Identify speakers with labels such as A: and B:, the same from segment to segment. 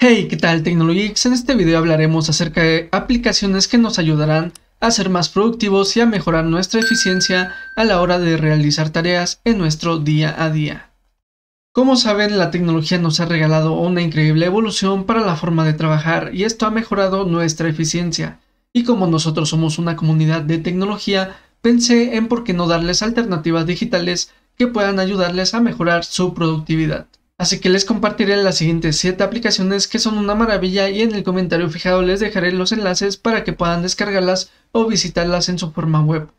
A: Hey, ¿qué tal Tecnologix? En este video hablaremos acerca de aplicaciones que nos ayudarán a ser más productivos y a mejorar nuestra eficiencia a la hora de realizar tareas en nuestro día a día. Como saben, la tecnología nos ha regalado una increíble evolución para la forma de trabajar y esto ha mejorado nuestra eficiencia. Y como nosotros somos una comunidad de tecnología, pensé en por qué no darles alternativas digitales que puedan ayudarles a mejorar su productividad. Así que les compartiré las siguientes 7 aplicaciones que son una maravilla y en el comentario fijado les dejaré los enlaces para que puedan descargarlas o visitarlas en su forma web.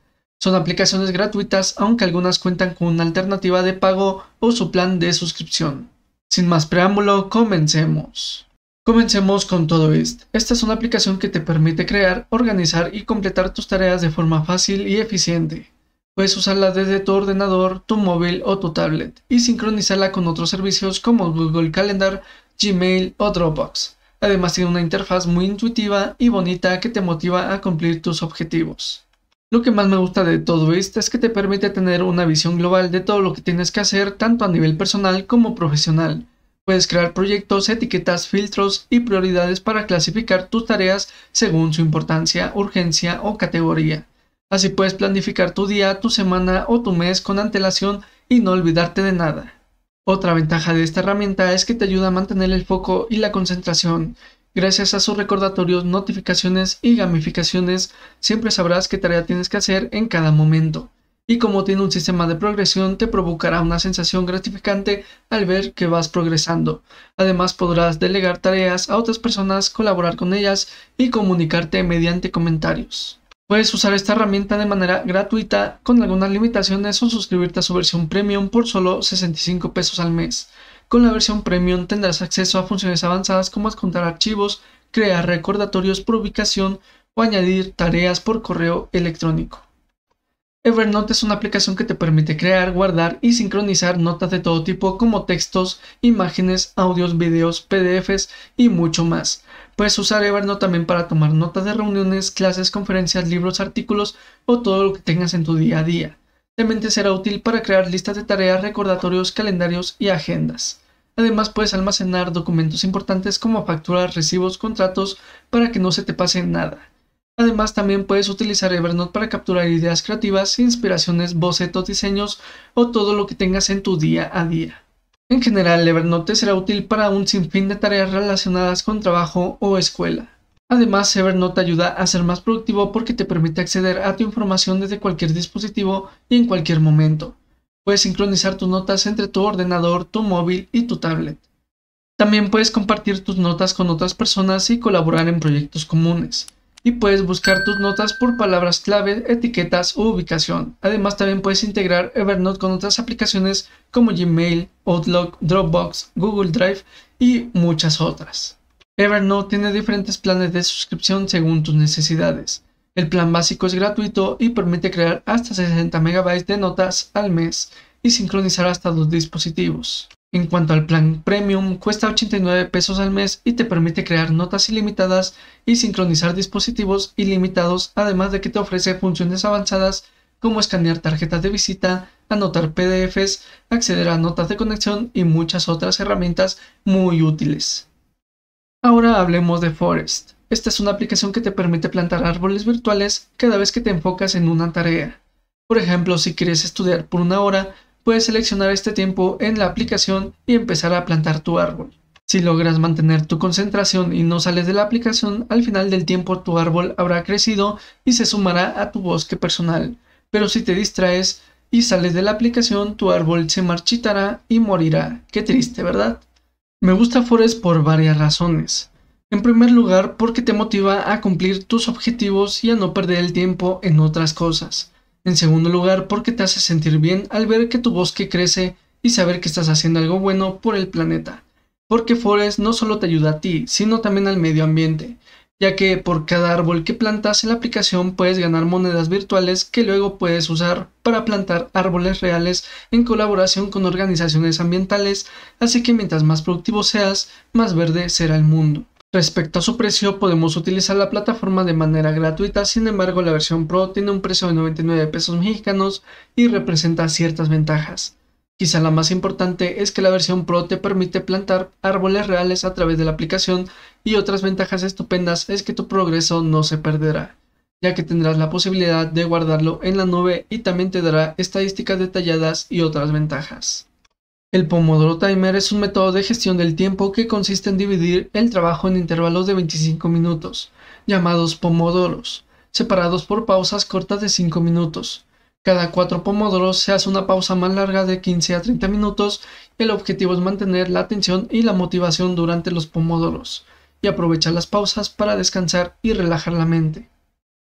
A: Son aplicaciones gratuitas, aunque algunas cuentan con una alternativa de pago o su plan de suscripción. Sin más preámbulo, comencemos. Comencemos con Todoist. Esta es una aplicación que te permite crear, organizar y completar tus tareas de forma fácil y eficiente. Puedes usarla desde tu ordenador, tu móvil o tu tablet y sincronizarla con otros servicios como Google Calendar, Gmail o Dropbox. Además tiene una interfaz muy intuitiva y bonita que te motiva a cumplir tus objetivos. Lo que más me gusta de todo esto es que te permite tener una visión global de todo lo que tienes que hacer tanto a nivel personal como profesional. Puedes crear proyectos, etiquetas, filtros y prioridades para clasificar tus tareas según su importancia, urgencia o categoría. Así puedes planificar tu día, tu semana o tu mes con antelación y no olvidarte de nada. Otra ventaja de esta herramienta es que te ayuda a mantener el foco y la concentración. Gracias a sus recordatorios, notificaciones y gamificaciones, siempre sabrás qué tarea tienes que hacer en cada momento. Y como tiene un sistema de progresión, te provocará una sensación gratificante al ver que vas progresando. Además, podrás delegar tareas a otras personas, colaborar con ellas y comunicarte mediante comentarios. Puedes usar esta herramienta de manera gratuita con algunas limitaciones o suscribirte a su versión premium por solo 65 pesos al mes. Con la versión premium tendrás acceso a funciones avanzadas como adjuntar archivos, crear recordatorios por ubicación o añadir tareas por correo electrónico. Evernote es una aplicación que te permite crear, guardar y sincronizar notas de todo tipo como textos, imágenes, audios, videos, PDFs y mucho más. Puedes usar Evernote también para tomar notas de reuniones, clases, conferencias, libros, artículos o todo lo que tengas en tu día a día. También te será útil para crear listas de tareas, recordatorios, calendarios y agendas. Además puedes almacenar documentos importantes como facturas, recibos, contratos para que no se te pase nada. Además, también puedes utilizar Evernote para capturar ideas creativas, inspiraciones, bocetos, diseños o todo lo que tengas en tu día a día. En general, Evernote será útil para un sinfín de tareas relacionadas con trabajo o escuela. Además, Evernote ayuda a ser más productivo porque te permite acceder a tu información desde cualquier dispositivo y en cualquier momento. Puedes sincronizar tus notas entre tu ordenador, tu móvil y tu tablet. También puedes compartir tus notas con otras personas y colaborar en proyectos comunes y puedes buscar tus notas por palabras clave, etiquetas u ubicación. Además, también puedes integrar Evernote con otras aplicaciones como Gmail, Outlook, Dropbox, Google Drive y muchas otras. Evernote tiene diferentes planes de suscripción según tus necesidades. El plan básico es gratuito y permite crear hasta 60 MB de notas al mes y sincronizar hasta dos dispositivos. En cuanto al plan premium, cuesta 89 pesos al mes y te permite crear notas ilimitadas y sincronizar dispositivos ilimitados, además de que te ofrece funciones avanzadas como escanear tarjetas de visita, anotar PDFs, acceder a notas de conexión y muchas otras herramientas muy útiles. Ahora hablemos de Forest. Esta es una aplicación que te permite plantar árboles virtuales cada vez que te enfocas en una tarea. Por ejemplo, si quieres estudiar por una hora, puedes seleccionar este tiempo en la aplicación y empezar a plantar tu árbol. Si logras mantener tu concentración y no sales de la aplicación, al final del tiempo tu árbol habrá crecido y se sumará a tu bosque personal. Pero si te distraes y sales de la aplicación, tu árbol se marchitará y morirá. Qué triste, ¿verdad? Me gusta Forest por varias razones. En primer lugar, porque te motiva a cumplir tus objetivos y a no perder el tiempo en otras cosas. En segundo lugar, porque te hace sentir bien al ver que tu bosque crece y saber que estás haciendo algo bueno por el planeta. Porque Forest no solo te ayuda a ti, sino también al medio ambiente, ya que por cada árbol que plantas en la aplicación puedes ganar monedas virtuales que luego puedes usar para plantar árboles reales en colaboración con organizaciones ambientales, así que mientras más productivo seas, más verde será el mundo. Respecto a su precio, podemos utilizar la plataforma de manera gratuita, sin embargo la versión Pro tiene un precio de 99 pesos mexicanos y representa ciertas ventajas. Quizá la más importante es que la versión Pro te permite plantar árboles reales a través de la aplicación y otras ventajas estupendas es que tu progreso no se perderá, ya que tendrás la posibilidad de guardarlo en la nube y también te dará estadísticas detalladas y otras ventajas. El Pomodoro Timer es un método de gestión del tiempo que consiste en dividir el trabajo en intervalos de 25 minutos, llamados pomodoros, separados por pausas cortas de 5 minutos. Cada 4 pomodoros se hace una pausa más larga de 15 a 30 minutos. El objetivo es mantener la atención y la motivación durante los pomodoros y aprovechar las pausas para descansar y relajar la mente.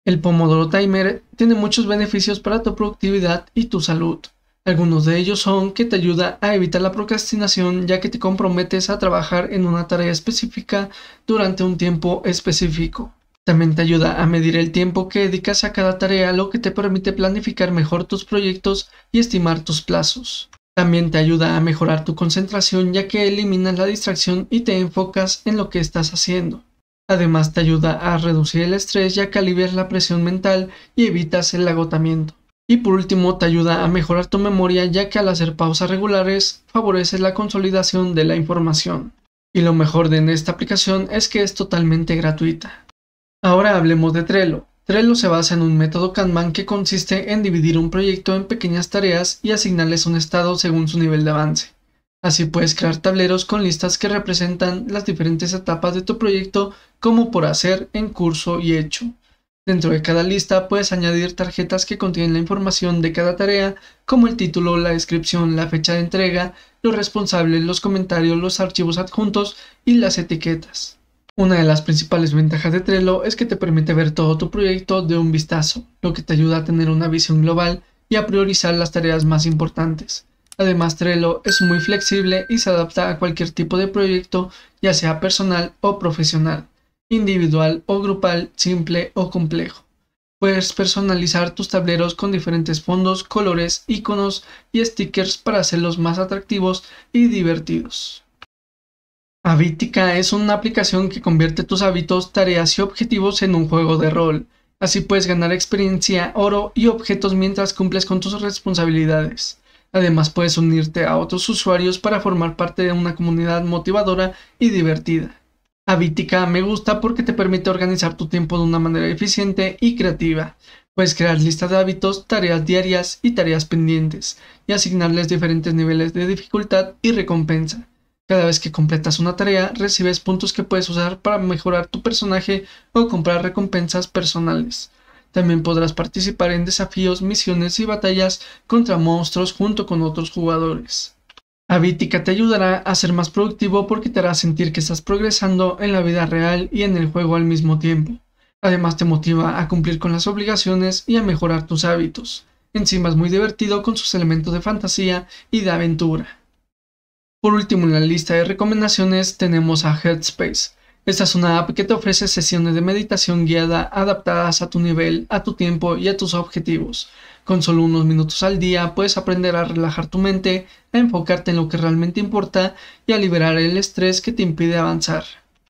A: El Pomodoro Timer tiene muchos beneficios para tu productividad y tu salud. Algunos de ellos son que te ayuda a evitar la procrastinación ya que te comprometes a trabajar en una tarea específica durante un tiempo específico. También te ayuda a medir el tiempo que dedicas a cada tarea, lo que te permite planificar mejor tus proyectos y estimar tus plazos. También te ayuda a mejorar tu concentración ya que eliminas la distracción y te enfocas en lo que estás haciendo. Además te ayuda a reducir el estrés ya que alivias la presión mental y evitas el agotamiento. Y por último, te ayuda a mejorar tu memoria ya que al hacer pausas regulares favorece la consolidación de la información. Y lo mejor de esta aplicación es que es totalmente gratuita. Ahora hablemos de Trello. Trello se basa en un método Kanban que consiste en dividir un proyecto en pequeñas tareas y asignarles un estado según su nivel de avance. Así puedes crear tableros con listas que representan las diferentes etapas de tu proyecto como por hacer, en curso y hecho. Dentro de cada lista puedes añadir tarjetas que contienen la información de cada tarea, como el título, la descripción, la fecha de entrega, los responsables, los comentarios, los archivos adjuntos y las etiquetas. Una de las principales ventajas de Trello es que te permite ver todo tu proyecto de un vistazo, lo que te ayuda a tener una visión global y a priorizar las tareas más importantes. Además, Trello es muy flexible y se adapta a cualquier tipo de proyecto, ya sea personal o profesional individual o grupal, simple o complejo. Puedes personalizar tus tableros con diferentes fondos, colores, iconos y stickers para hacerlos más atractivos y divertidos. Habitica es una aplicación que convierte tus hábitos, tareas y objetivos en un juego de rol. Así puedes ganar experiencia, oro y objetos mientras cumples con tus responsabilidades. Además puedes unirte a otros usuarios para formar parte de una comunidad motivadora y divertida. Habitica me gusta porque te permite organizar tu tiempo de una manera eficiente y creativa. Puedes crear listas de hábitos, tareas diarias y tareas pendientes, y asignarles diferentes niveles de dificultad y recompensa. Cada vez que completas una tarea, recibes puntos que puedes usar para mejorar tu personaje o comprar recompensas personales. También podrás participar en desafíos, misiones y batallas contra monstruos junto con otros jugadores. Habitica te ayudará a ser más productivo porque te hará sentir que estás progresando en la vida real y en el juego al mismo tiempo. Además te motiva a cumplir con las obligaciones y a mejorar tus hábitos. Encima es muy divertido con sus elementos de fantasía y de aventura. Por último en la lista de recomendaciones tenemos a Headspace. Esta es una app que te ofrece sesiones de meditación guiada adaptadas a tu nivel, a tu tiempo y a tus objetivos. Con solo unos minutos al día puedes aprender a relajar tu mente, a enfocarte en lo que realmente importa y a liberar el estrés que te impide avanzar.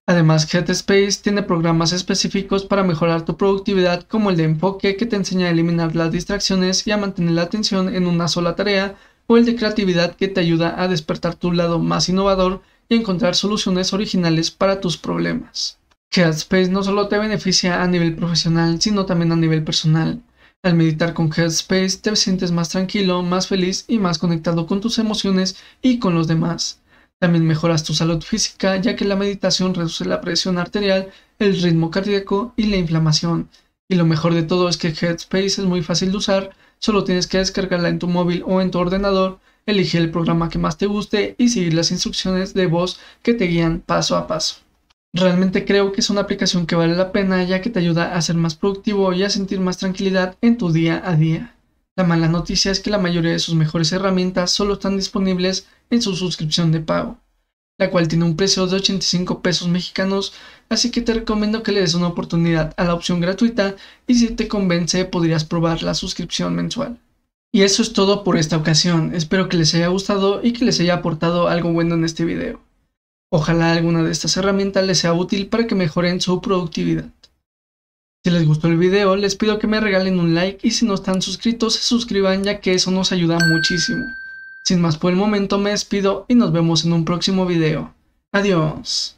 A: Además, Headspace tiene programas específicos para mejorar tu productividad como el de enfoque que te enseña a eliminar las distracciones y a mantener la atención en una sola tarea o el de creatividad que te ayuda a despertar tu lado más innovador y encontrar soluciones originales para tus problemas. Headspace no solo te beneficia a nivel profesional, sino también a nivel personal. Al meditar con Headspace te sientes más tranquilo, más feliz y más conectado con tus emociones y con los demás. También mejoras tu salud física ya que la meditación reduce la presión arterial, el ritmo cardíaco y la inflamación. Y lo mejor de todo es que Headspace es muy fácil de usar, solo tienes que descargarla en tu móvil o en tu ordenador, elegir el programa que más te guste y seguir las instrucciones de voz que te guían paso a paso. Realmente creo que es una aplicación que vale la pena ya que te ayuda a ser más productivo y a sentir más tranquilidad en tu día a día. La mala noticia es que la mayoría de sus mejores herramientas solo están disponibles en su suscripción de pago, la cual tiene un precio de 85 pesos mexicanos, así que te recomiendo que le des una oportunidad a la opción gratuita y si te convence podrías probar la suscripción mensual. Y eso es todo por esta ocasión, espero que les haya gustado y que les haya aportado algo bueno en este video. Ojalá alguna de estas herramientas les sea útil para que mejoren su productividad. Si les gustó el video, les pido que me regalen un like y si no están suscritos, se suscriban ya que eso nos ayuda muchísimo. Sin más por el momento, me despido y nos vemos en un próximo video. Adiós.